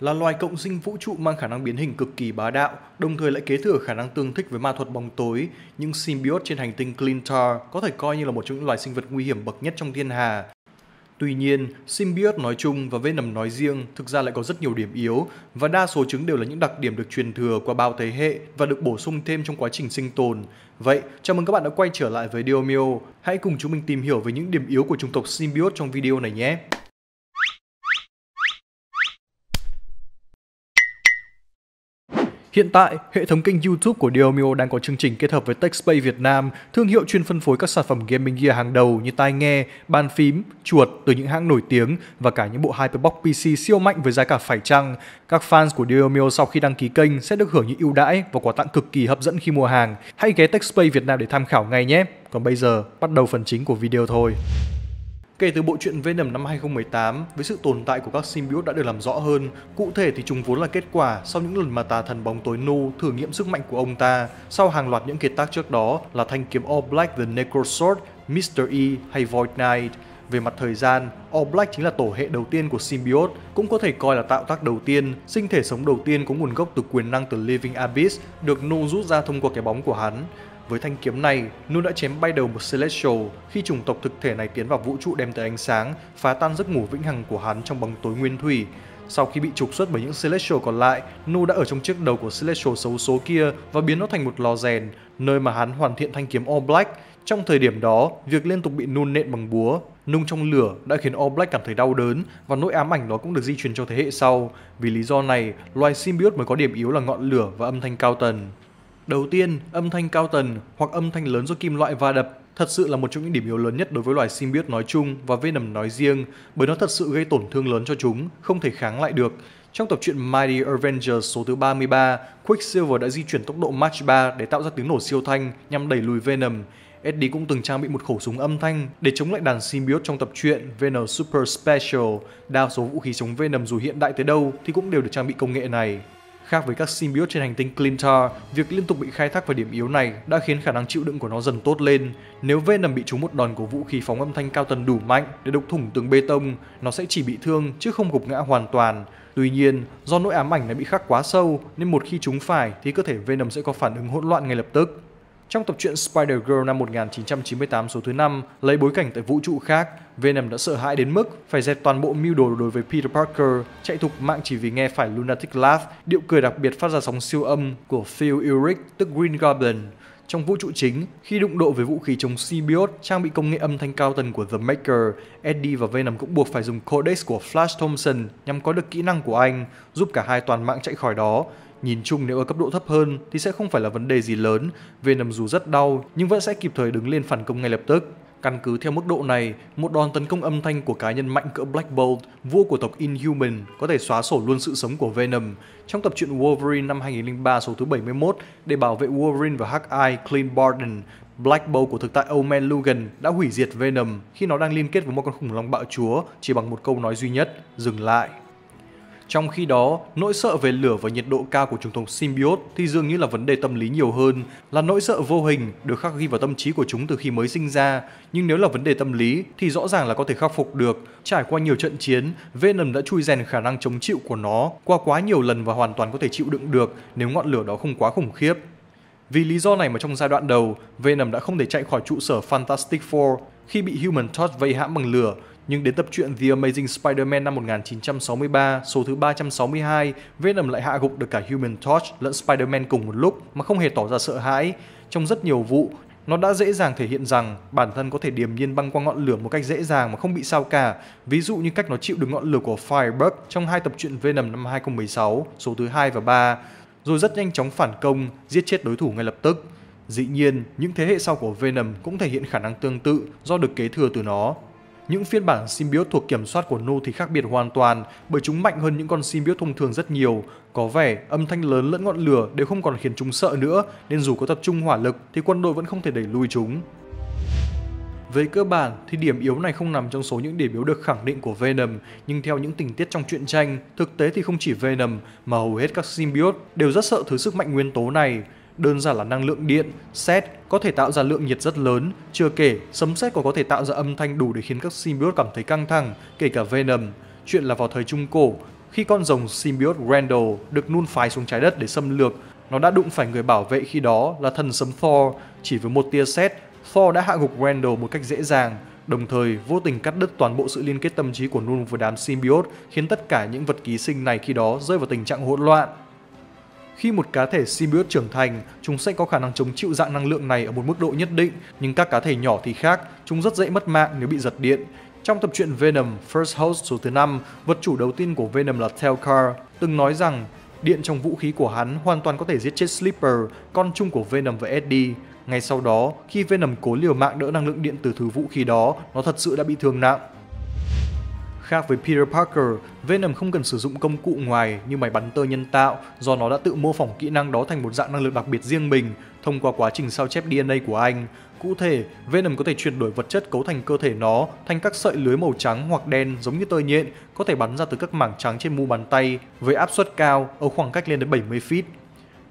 là loài cộng sinh vũ trụ mang khả năng biến hình cực kỳ bá đạo, đồng thời lại kế thừa khả năng tương thích với ma thuật bóng tối. Những symbiote trên hành tinh Clintar có thể coi như là một trong những loài sinh vật nguy hiểm bậc nhất trong thiên hà. Tuy nhiên, symbiote nói chung và Venom nói riêng thực ra lại có rất nhiều điểm yếu và đa số chúng đều là những đặc điểm được truyền thừa qua bao thế hệ và được bổ sung thêm trong quá trình sinh tồn. Vậy, chào mừng các bạn đã quay trở lại với Diomio. Hãy cùng chúng mình tìm hiểu về những điểm yếu của chủng tộc symbiote trong video này nhé! Hiện tại, hệ thống kênh YouTube của Diomio đang có chương trình kết hợp với Techspace Việt Nam, thương hiệu chuyên phân phối các sản phẩm gaming gear hàng đầu như tai nghe, bàn phím, chuột từ những hãng nổi tiếng và cả những bộ Hyperbox PC siêu mạnh với giá cả phải chăng. Các fans của Diomio sau khi đăng ký kênh sẽ được hưởng những ưu đãi và quà tặng cực kỳ hấp dẫn khi mua hàng. Hãy ghé Techspace Việt Nam để tham khảo ngay nhé. Còn bây giờ, bắt đầu phần chính của video thôi. Kể từ bộ truyện Venom năm 2018, với sự tồn tại của các symbiote đã được làm rõ hơn, cụ thể thì chúng vốn là kết quả sau những lần mà tà thần bóng tối Nu thử nghiệm sức mạnh của ông ta sau hàng loạt những kiệt tác trước đó là thanh kiếm All Black The necro sword Mr. E hay Void Knight. Về mặt thời gian, All Black chính là tổ hệ đầu tiên của Symbiote, cũng có thể coi là tạo tác đầu tiên, sinh thể sống đầu tiên có nguồn gốc từ quyền năng từ Living Abyss được Nu rút ra thông qua cái bóng của hắn. Với thanh kiếm này, Nu đã chém bay đầu một Celestial khi chủng tộc thực thể này tiến vào vũ trụ đem tới ánh sáng, phá tan giấc ngủ vĩnh hằng của hắn trong bóng tối nguyên thủy. Sau khi bị trục xuất bởi những Celestial còn lại, Nu đã ở trong chiếc đầu của Celestial xấu số kia và biến nó thành một lò rèn, nơi mà hắn hoàn thiện thanh kiếm All Black. Trong thời điểm đó, việc liên tục bị Nu nện bằng búa, nung trong lửa đã khiến All Black cảm thấy đau đớn và nỗi ám ảnh đó cũng được di truyền cho thế hệ sau. Vì lý do này, loài Symbiote mới có điểm yếu là ngọn lửa và âm thanh cao tần. Đầu tiên, âm thanh cao tần hoặc âm thanh lớn do kim loại va đập thật sự là một trong những điểm yếu lớn nhất đối với loài Simbiot nói chung và Venom nói riêng bởi nó thật sự gây tổn thương lớn cho chúng, không thể kháng lại được. Trong tập truyện Mighty Avengers số thứ 33, Quicksilver đã di chuyển tốc độ Mach 3 để tạo ra tiếng nổ siêu thanh nhằm đẩy lùi Venom. Eddie cũng từng trang bị một khẩu súng âm thanh để chống lại đàn Symbiote trong tập truyện Venom Super Special. Đa số vũ khí chống Venom dù hiện đại tới đâu thì cũng đều được trang bị công nghệ này. Khác với các symbiote trên hành tinh Clintar, việc liên tục bị khai thác vào điểm yếu này đã khiến khả năng chịu đựng của nó dần tốt lên. Nếu Venom bị trúng một đòn của vũ khí phóng âm thanh cao tần đủ mạnh để đục thủng tường bê tông, nó sẽ chỉ bị thương chứ không gục ngã hoàn toàn. Tuy nhiên, do nỗi ám ảnh này bị khắc quá sâu nên một khi chúng phải thì cơ thể Venom sẽ có phản ứng hỗn loạn ngay lập tức. Trong tập truyện Spider-Girl năm 1998 số thứ 5, lấy bối cảnh tại vũ trụ khác, Venom đã sợ hãi đến mức phải dẹp toàn bộ mưu đồ đối với Peter Parker, chạy thục mạng chỉ vì nghe phải Lunatic Laugh, điệu cười đặc biệt phát ra sóng siêu âm của Phil Ulrich tức Green Goblin. Trong vũ trụ chính, khi đụng độ với vũ khí chống symbiote trang bị công nghệ âm thanh cao tần của The Maker, Eddie và Venom cũng buộc phải dùng codex của Flash Thompson nhằm có được kỹ năng của anh, giúp cả hai toàn mạng chạy khỏi đó, Nhìn chung nếu ở cấp độ thấp hơn thì sẽ không phải là vấn đề gì lớn, về nằm dù rất đau nhưng vẫn sẽ kịp thời đứng lên phản công ngay lập tức. Căn cứ theo mức độ này, một đòn tấn công âm thanh của cá nhân mạnh cỡ Black Bolt, vua của tộc Inhuman, có thể xóa sổ luôn sự sống của Venom. Trong tập truyện Wolverine năm 2003 số thứ 71, để bảo vệ Wolverine và Hawkeye Clint Barton, Black Bolt của thực tại Old Man Logan đã hủy diệt Venom khi nó đang liên kết với một con khủng long bạo chúa chỉ bằng một câu nói duy nhất, dừng lại. Trong khi đó, nỗi sợ về lửa và nhiệt độ cao của trùng tộc symbiote thì dường như là vấn đề tâm lý nhiều hơn, là nỗi sợ vô hình được khắc ghi vào tâm trí của chúng từ khi mới sinh ra. Nhưng nếu là vấn đề tâm lý thì rõ ràng là có thể khắc phục được. Trải qua nhiều trận chiến, Venom đã chui rèn khả năng chống chịu của nó qua quá nhiều lần và hoàn toàn có thể chịu đựng được nếu ngọn lửa đó không quá khủng khiếp. Vì lý do này mà trong giai đoạn đầu, Venom đã không thể chạy khỏi trụ sở Fantastic Four khi bị Human Torch vây hãm bằng lửa nhưng đến tập truyện The Amazing Spider-Man năm 1963, số thứ 362, Venom lại hạ gục được cả Human Torch lẫn Spider-Man cùng một lúc mà không hề tỏ ra sợ hãi. Trong rất nhiều vụ, nó đã dễ dàng thể hiện rằng bản thân có thể điềm nhiên băng qua ngọn lửa một cách dễ dàng mà không bị sao cả. Ví dụ như cách nó chịu được ngọn lửa của Firebug trong hai tập truyện Venom năm 2016, số thứ 2 và 3, rồi rất nhanh chóng phản công, giết chết đối thủ ngay lập tức. Dĩ nhiên, những thế hệ sau của Venom cũng thể hiện khả năng tương tự do được kế thừa từ nó. Những phiên bản Symbiot thuộc kiểm soát của Nu thì khác biệt hoàn toàn bởi chúng mạnh hơn những con Symbiot thông thường rất nhiều. Có vẻ âm thanh lớn lẫn ngọn lửa đều không còn khiến chúng sợ nữa nên dù có tập trung hỏa lực thì quân đội vẫn không thể đẩy lui chúng. Về cơ bản thì điểm yếu này không nằm trong số những điểm yếu được khẳng định của Venom, nhưng theo những tình tiết trong truyện tranh, thực tế thì không chỉ Venom mà hầu hết các Symbiot đều rất sợ thứ sức mạnh nguyên tố này. Đơn giản là năng lượng điện, sét có thể tạo ra lượng nhiệt rất lớn, chưa kể sấm sét còn có thể tạo ra âm thanh đủ để khiến các symbiote cảm thấy căng thẳng, kể cả Venom. Chuyện là vào thời Trung Cổ, khi con rồng symbiote Randall được nun phái xuống trái đất để xâm lược, nó đã đụng phải người bảo vệ khi đó là thần sấm Thor. Chỉ với một tia sét, Thor đã hạ gục Randall một cách dễ dàng, đồng thời vô tình cắt đứt toàn bộ sự liên kết tâm trí của Nun với đám symbiote, khiến tất cả những vật ký sinh này khi đó rơi vào tình trạng hỗn loạn. Khi một cá thể symbiote trưởng thành, chúng sẽ có khả năng chống chịu dạng năng lượng này ở một mức độ nhất định, nhưng các cá thể nhỏ thì khác, chúng rất dễ mất mạng nếu bị giật điện. Trong tập truyện Venom First Host số thứ 5, vật chủ đầu tiên của Venom là Telcar, từng nói rằng điện trong vũ khí của hắn hoàn toàn có thể giết chết Slipper, con chung của Venom và Eddie. Ngay sau đó, khi Venom cố liều mạng đỡ năng lượng điện từ thứ vũ khí đó, nó thật sự đã bị thương nặng. Khác với Peter Parker, Venom không cần sử dụng công cụ ngoài như máy bắn tơ nhân tạo do nó đã tự mô phỏng kỹ năng đó thành một dạng năng lực đặc biệt riêng mình thông qua quá trình sao chép DNA của anh. Cụ thể, Venom có thể chuyển đổi vật chất cấu thành cơ thể nó thành các sợi lưới màu trắng hoặc đen giống như tơ nhện có thể bắn ra từ các mảng trắng trên mu bàn tay với áp suất cao ở khoảng cách lên đến 70 feet.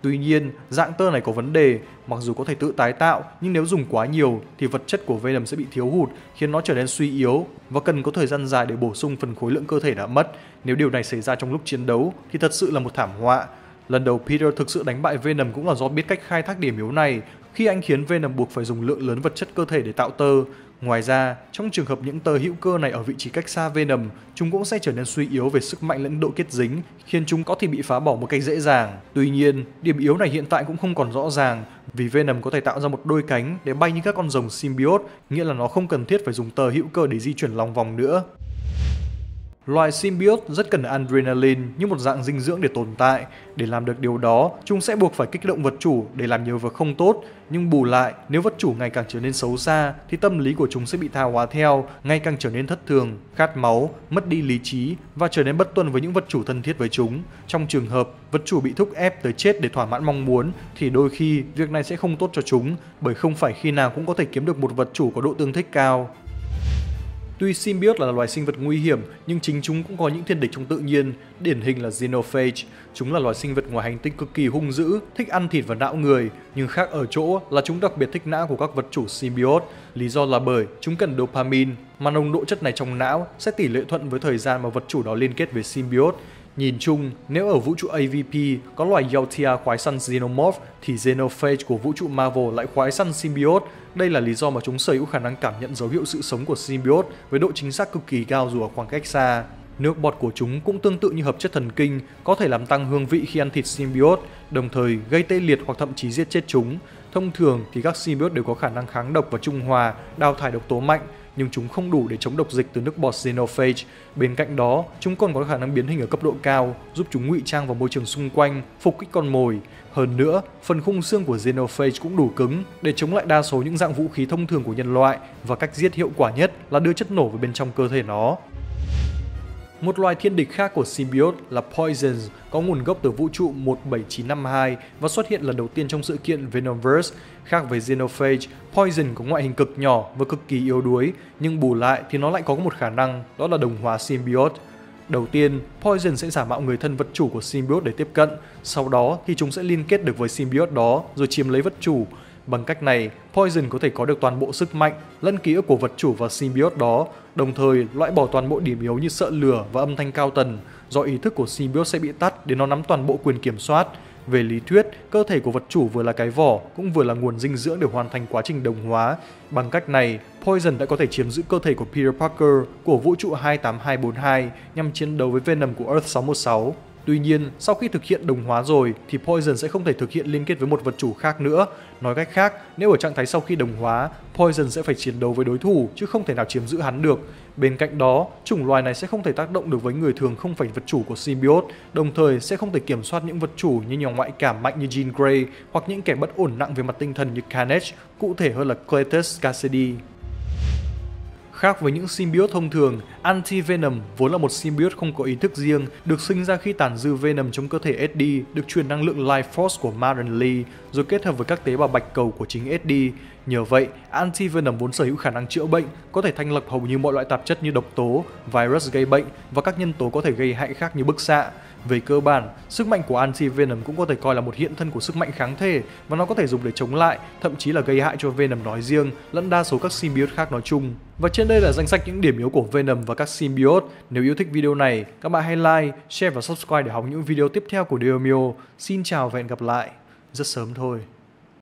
Tuy nhiên, dạng tơ này có vấn đề, mặc dù có thể tự tái tạo, nhưng nếu dùng quá nhiều thì vật chất của Venom sẽ bị thiếu hụt, khiến nó trở nên suy yếu và cần có thời gian dài để bổ sung phần khối lượng cơ thể đã mất. Nếu điều này xảy ra trong lúc chiến đấu thì thật sự là một thảm họa. Lần đầu Peter thực sự đánh bại Venom cũng là do biết cách khai thác điểm yếu này khi anh khiến Venom buộc phải dùng lượng lớn vật chất cơ thể để tạo tơ. Ngoài ra, trong trường hợp những tơ hữu cơ này ở vị trí cách xa Venom, chúng cũng sẽ trở nên suy yếu về sức mạnh lẫn độ kết dính, khiến chúng có thể bị phá bỏ một cách dễ dàng. Tuy nhiên, điểm yếu này hiện tại cũng không còn rõ ràng, vì Venom có thể tạo ra một đôi cánh để bay như các con rồng symbiote, nghĩa là nó không cần thiết phải dùng tơ hữu cơ để di chuyển lòng vòng nữa. Loài symbiont rất cần adrenaline như một dạng dinh dưỡng để tồn tại. Để làm được điều đó, chúng sẽ buộc phải kích động vật chủ để làm nhiều việc không tốt. Nhưng bù lại, nếu vật chủ ngày càng trở nên xấu xa, thì tâm lý của chúng sẽ bị tha hóa theo, ngày càng trở nên thất thường, khát máu, mất đi lý trí và trở nên bất tuân với những vật chủ thân thiết với chúng. Trong trường hợp vật chủ bị thúc ép tới chết để thỏa mãn mong muốn, thì đôi khi việc này sẽ không tốt cho chúng, bởi không phải khi nào cũng có thể kiếm được một vật chủ có độ tương thích cao. Tuy Symbiot là loài sinh vật nguy hiểm, nhưng chính chúng cũng có những thiên địch trong tự nhiên, điển hình là Xenophage. Chúng là loài sinh vật ngoài hành tinh cực kỳ hung dữ, thích ăn thịt và não người, nhưng khác ở chỗ là chúng đặc biệt thích não của các vật chủ Symbiot. Lý do là bởi chúng cần dopamine, mà nồng độ chất này trong não sẽ tỷ lệ thuận với thời gian mà vật chủ đó liên kết với Symbiot Nhìn chung, nếu ở vũ trụ AVP có loài Yautia khoái săn Xenomorph thì Xenophage của vũ trụ Marvel lại khoái săn Symbiote. Đây là lý do mà chúng sở hữu khả năng cảm nhận dấu hiệu sự sống của Symbiote với độ chính xác cực kỳ cao dù ở khoảng cách xa. Nước bọt của chúng cũng tương tự như hợp chất thần kinh, có thể làm tăng hương vị khi ăn thịt symbiote, đồng thời gây tê liệt hoặc thậm chí giết chết chúng. Thông thường thì các symbiote đều có khả năng kháng độc và trung hòa, đào thải độc tố mạnh, nhưng chúng không đủ để chống độc dịch từ nước bọt xenophage. Bên cạnh đó, chúng còn có khả năng biến hình ở cấp độ cao, giúp chúng ngụy trang vào môi trường xung quanh, phục kích con mồi. Hơn nữa, phần khung xương của xenophage cũng đủ cứng để chống lại đa số những dạng vũ khí thông thường của nhân loại và cách giết hiệu quả nhất là đưa chất nổ vào bên trong cơ thể nó. Một loài thiên địch khác của symbiote là Poisons có nguồn gốc từ vũ trụ 17952 và xuất hiện lần đầu tiên trong sự kiện Venomverse. Khác với Xenophage, Poison có ngoại hình cực nhỏ và cực kỳ yếu đuối, nhưng bù lại thì nó lại có một khả năng, đó là đồng hóa symbiote. Đầu tiên, Poison sẽ giả mạo người thân vật chủ của symbiote để tiếp cận, sau đó thì chúng sẽ liên kết được với symbiote đó rồi chiếm lấy vật chủ, Bằng cách này, Poison có thể có được toàn bộ sức mạnh, lẫn ký ức của vật chủ và Symbiote đó, đồng thời loại bỏ toàn bộ điểm yếu như sợ lửa và âm thanh cao tần, do ý thức của Symbiote sẽ bị tắt để nó nắm toàn bộ quyền kiểm soát. Về lý thuyết, cơ thể của vật chủ vừa là cái vỏ, cũng vừa là nguồn dinh dưỡng để hoàn thành quá trình đồng hóa. Bằng cách này, Poison đã có thể chiếm giữ cơ thể của Peter Parker của vũ trụ 28242 nhằm chiến đấu với Venom của Earth 616. Tuy nhiên, sau khi thực hiện đồng hóa rồi thì Poison sẽ không thể thực hiện liên kết với một vật chủ khác nữa. Nói cách khác, nếu ở trạng thái sau khi đồng hóa, Poison sẽ phải chiến đấu với đối thủ chứ không thể nào chiếm giữ hắn được. Bên cạnh đó, chủng loài này sẽ không thể tác động được với người thường không phải vật chủ của Symbiote, đồng thời sẽ không thể kiểm soát những vật chủ như nhà ngoại cảm mạnh như Jean Grey hoặc những kẻ bất ổn nặng về mặt tinh thần như Carnage, cụ thể hơn là Cletus Cassidy. Khác với những symbiote thông thường, Anti-Venom vốn là một symbiote không có ý thức riêng, được sinh ra khi tàn dư Venom trong cơ thể SD được truyền năng lượng Life Force của Maren Lee, rồi kết hợp với các tế bào bạch cầu của chính SD. Nhờ vậy, antivenom vốn sở hữu khả năng chữa bệnh, có thể thanh lọc hầu như mọi loại tạp chất như độc tố, virus gây bệnh và các nhân tố có thể gây hại khác như bức xạ. Về cơ bản, sức mạnh của antivenom cũng có thể coi là một hiện thân của sức mạnh kháng thể và nó có thể dùng để chống lại, thậm chí là gây hại cho Venom nói riêng lẫn đa số các symbiote khác nói chung. Và trên đây là danh sách những điểm yếu của Venom và các symbiote. Nếu yêu thích video này, các bạn hãy like, share và subscribe để hóng những video tiếp theo của Diomio. Xin chào và hẹn gặp lại. Rất sớm thôi.